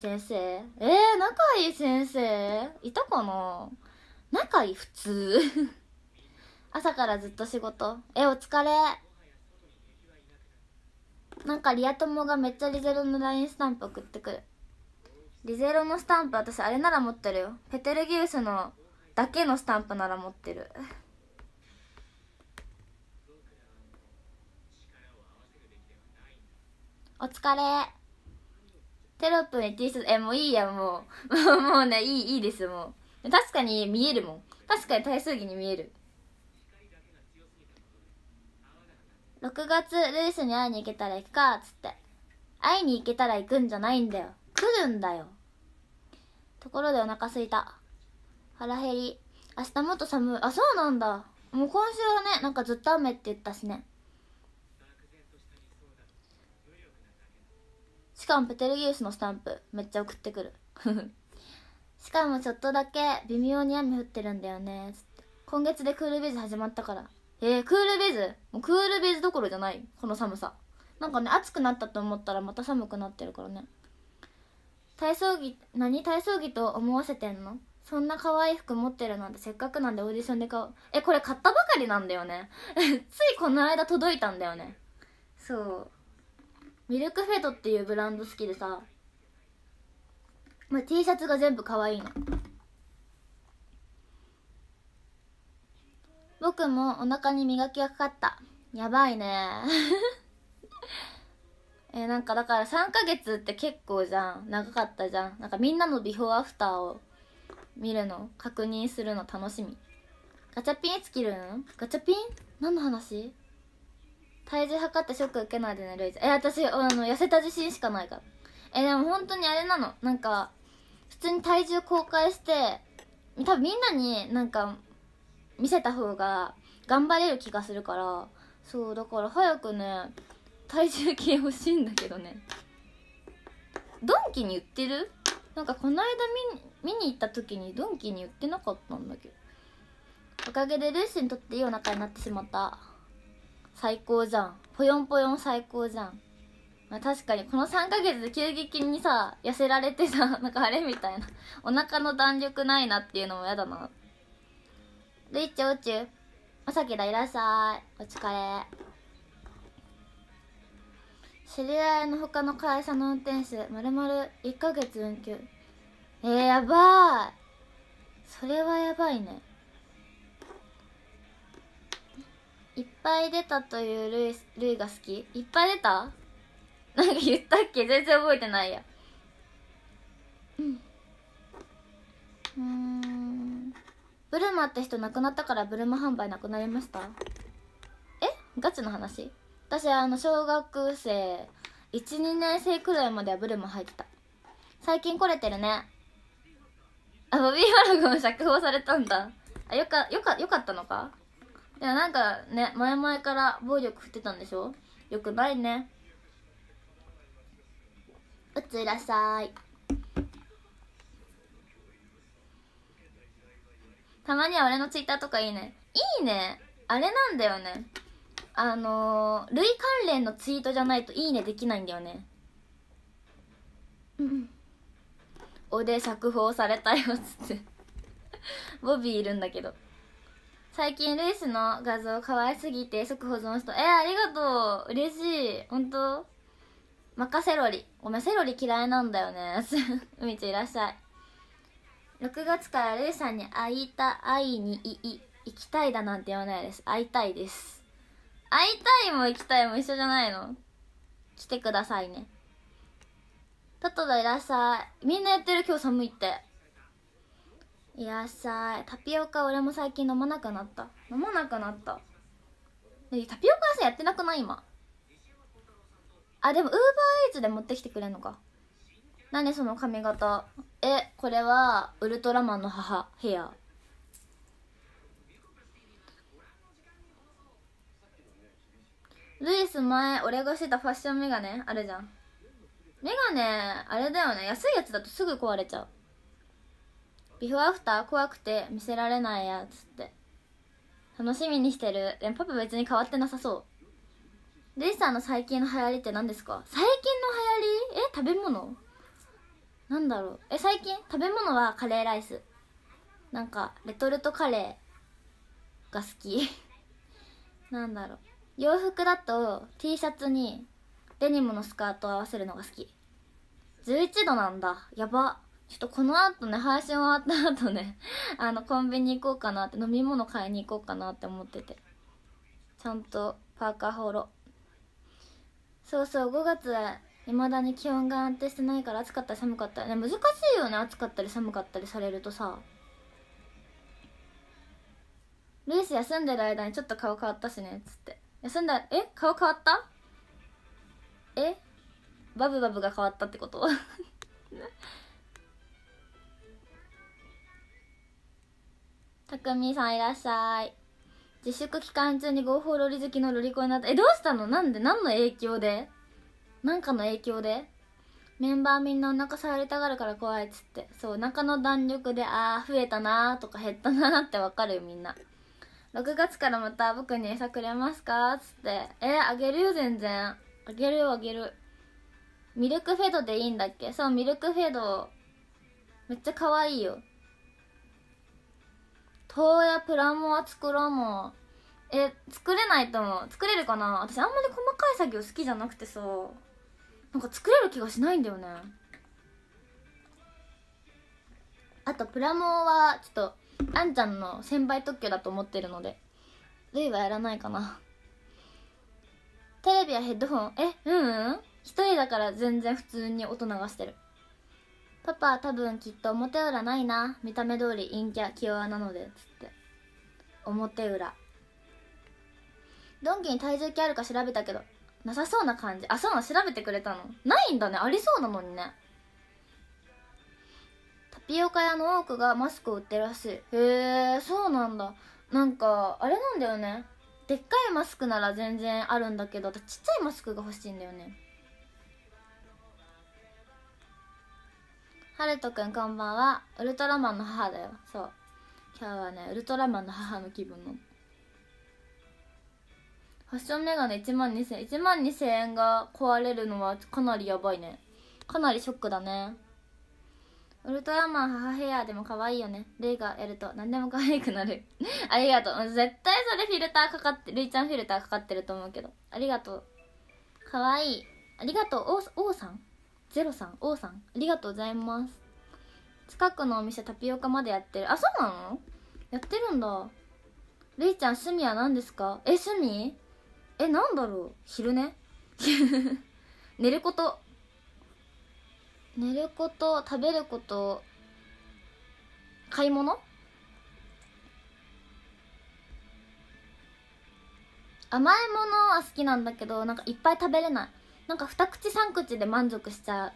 先生えー、仲いい先生いたかな仲いい普通 朝からずっと仕事えお疲れなんかリア友がめっちゃリゼロの LINE スタンプ送ってくるリゼロのスタンプ私あれなら持ってるよペテルギウスのだけのスタンプなら持ってる お疲れテロップに T シャツ、え、もういいや、もう。もうね、いい、いいです、もう。確かに見えるもん。確かに体操着に見える。6月、ルイスに会いに行けたら行くか、つって。会いに行けたら行くんじゃないんだよ。来るんだよ。ところでお腹すいた。腹減り。明日もっと寒い。あ、そうなんだ。もう今週はね、なんかずっと雨って言ったしね。かもペテルギウスのスタンプめっちゃ送ってくる しかもちょっとだけ微妙に雨降ってるんだよねつって今月でクールビズ始まったからえー、クールビズもうクールビズどころじゃないこの寒さなんかね暑くなったと思ったらまた寒くなってるからね体操着何体操着と思わせてんのそんな可愛い服持ってるなんてせっかくなんでオーディションで買うえこれ買ったばかりなんだよね ついこの間届いたんだよねそうミルクフェドっていうブランド好きでさ、まあ、T シャツが全部可愛いの僕もお腹に磨きがかかったやばいね えなんかだから3ヶ月って結構じゃん長かったじゃんなんかみんなのビフォーアフターを見るの確認するの楽しみガチャピンいつ切るんガチャピン何の話体重測ってショック受けないで寝るえ私あの痩せた自信しかないからえでも本当にあれなのなんか普通に体重公開して多分みんなになんか見せた方が頑張れる気がするからそうだから早くね体重計欲しいんだけどねドンキに売ってるなんかこの間見見に行った時にドンキに売ってなかったんだけどおかげでルーシーにとっていいお腹になってしまった最高じゃんぽよんぽよん最高じゃん、まあ、確かにこの3ヶ月で急激にさ痩せられてさ なんかあれみたいなお腹の弾力ないなっていうのもやだなルイッチゅうまさきだいらっしゃいお疲れ知り合いの他の会社の運転手まるまる1ヶ月運休えー、やばいそれはやばいねいっぱい出たというルイルイが好きいっぱい出たなんか言ったっけ全然覚えてないやうんブルマって人亡くなったからブルマ販売なくなりましたえガチの話私あの小学生12年生くらいまではブルマ入ってた最近来れてるねあボビー・ファラゴン釈放されたんだあよかよかよかったのかいやなんかね前々から暴力振ってたんでしょよくないねうついらっしゃいたまには俺のツイッターとかいいねいいねあれなんだよねあのー、類関連のツイートじゃないといいねできないんだよねうんおで釈放されたよっつってボビーいるんだけど最近ルイスの画像可愛すぎて即保存したえー、ありがとう嬉しい本当マカセロリごめんセロリ嫌いなんだよねうみちゃんいらっしゃい6月からルイさんに会いた会いにい行きたいだなんて言わないです会いたいです会いたいも行きたいも一緒じゃないの来てくださいねトトロいらっしゃいみんなやってる今日寒いっていらっしゃいタピオカ俺も最近飲まなくなった飲まなくなったタピオカさやってなくない今あでもウーバーイーツで持ってきてくれんのか何その髪型えこれはウルトラマンの母ヘアルイス前俺がしてたファッションメガネあるじゃんメガネあれだよね安いやつだとすぐ壊れちゃうビフォーアフター怖くて見せられないやつって楽しみにしてるでもパパ別に変わってなさそうレイさんの最近の流行りって何ですか最近の流行りえ食べ物なんだろうえ最近食べ物はカレーライスなんかレトルトカレーが好き なんだろう洋服だと T シャツにデニムのスカートを合わせるのが好き11度なんだやばちょっとこの後ね、配信終わった後ね あの、コンビニ行こうかなって、飲み物買いに行こうかなって思ってて。ちゃんとパーカーホロ。ろそうそう、5月いまだに気温が安定してないから暑かったり寒かったりね難しいよね暑かったり寒かったりされるとさルース休んでる間にちょっと顔変わったしねつって休んだえ顔変わったえバブバブが変わったってこと たくみさんいらっしゃい。自粛期間中に合法ロリ好きのロリコになった。え、どうしたのなんで何の影響でなんかの影響でメンバーみんなお腹触りたがるから怖いっつってそうお腹の弾力でああ増えたなーとか減ったなーってわかるよみんな6月からまた僕に餌くれますかっつってえー、あげるよ全然あげるよあげるミルクフェドでいいんだっけそうミルクフェドめっちゃ可愛いよほやプラモは作らんもんえ作れないと思う作れるかな私あんまり細かい作業好きじゃなくてさなんか作れる気がしないんだよねあとプラモはちょっとあんちゃんの先輩特許だと思ってるのでるいはやらないかなテレビやヘッドホンえうんうん一人だから全然普通に音流してるパパは多分きっと表裏ないな見た目通り陰キャ気弱なので」つって表裏ドンキに体重計あるか調べたけどなさそうな感じあそうなの調べてくれたのないんだねありそうなのにねタピオカ屋の多くがマスクを売ってるらしいへえそうなんだなんかあれなんだよねでっかいマスクなら全然あるんだけどちっちゃいマスクが欲しいんだよねはるとくんこんばんはウルトラマンの母だよそう今日はねウルトラマンの母の気分のファッションメガネ1万2000円1万2000円が壊れるのはかなりやばいねかなりショックだねウルトラマン母ヘアでも可愛いよねレイがやると何でも可愛くなる ありがとう絶対それフィルターかかってるいちゃんフィルターかかってると思うけどありがとう可愛いありがとう王さんゼロさん、王さん、ありがとうございます。近くのお店タピオカまでやってる。あ、そうなのやってるんだ。るいちゃん、趣味は何ですかえ、趣味え、なんだろう昼寝 寝ること。寝ること、食べること、買い物甘いものは好きなんだけどなんかいっぱい食べれないなんか2口3口で満足しちゃう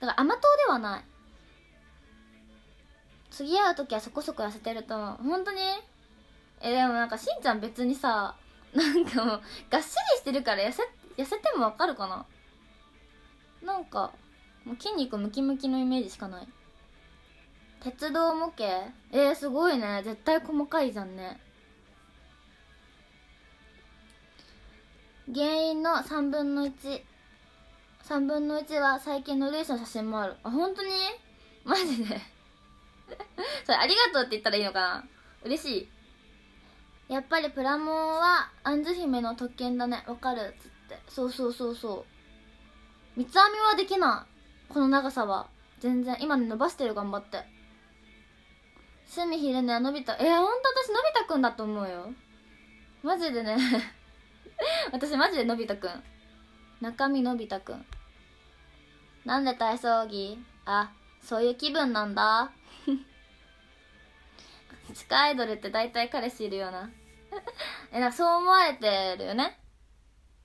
だから甘党ではない次会う時はそこそこ痩せてると思う本当にえでもなんかしんちゃん別にさなんかもうがっしりしてるから痩せ痩せてもわかるかななんかもう筋肉ムキムキのイメージしかない鉄道模型えー、すごいね絶対細かいじゃんね原因の3分の1 3分の1は最近のレースの写真もあるあ本当にマジで それありがとうって言ったらいいのかな嬉しいやっぱりプラモはアンズ姫の特権だねわかるっつってそうそうそうそう三つ編みはできないこの長さは全然今ね伸ばしてる頑張って隅味ひるねはのび太えー、ほんと私伸びたくんだと思うよマジでね 私マジで伸びたくん中身伸びたくんなんで体操着あ、そういう気分なんだ。地下アイドルって大体彼氏いるよな。え、なんかそう思われてるよね。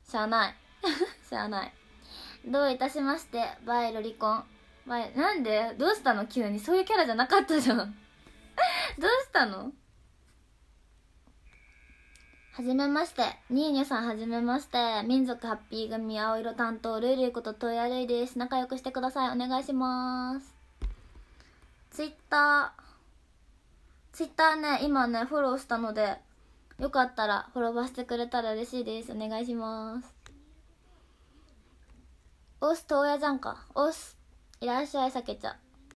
しゃあない。しゃあない。どういたしまして、バイロリコン。バイ、なんでどうしたの急に。そういうキャラじゃなかったじゃん。どうしたのはじめまして。にーにゃさんはじめまして。民族ハッピー組青色担当、ルイルイことトイヤルイです。仲良くしてください。お願いします。ツイッター。ツイッターね、今ね、フォローしたので、よかったらフォローしてくれたら嬉しいです。お願いします。おす、とおやじゃんか。おす。いらっしゃい、さけちゃん。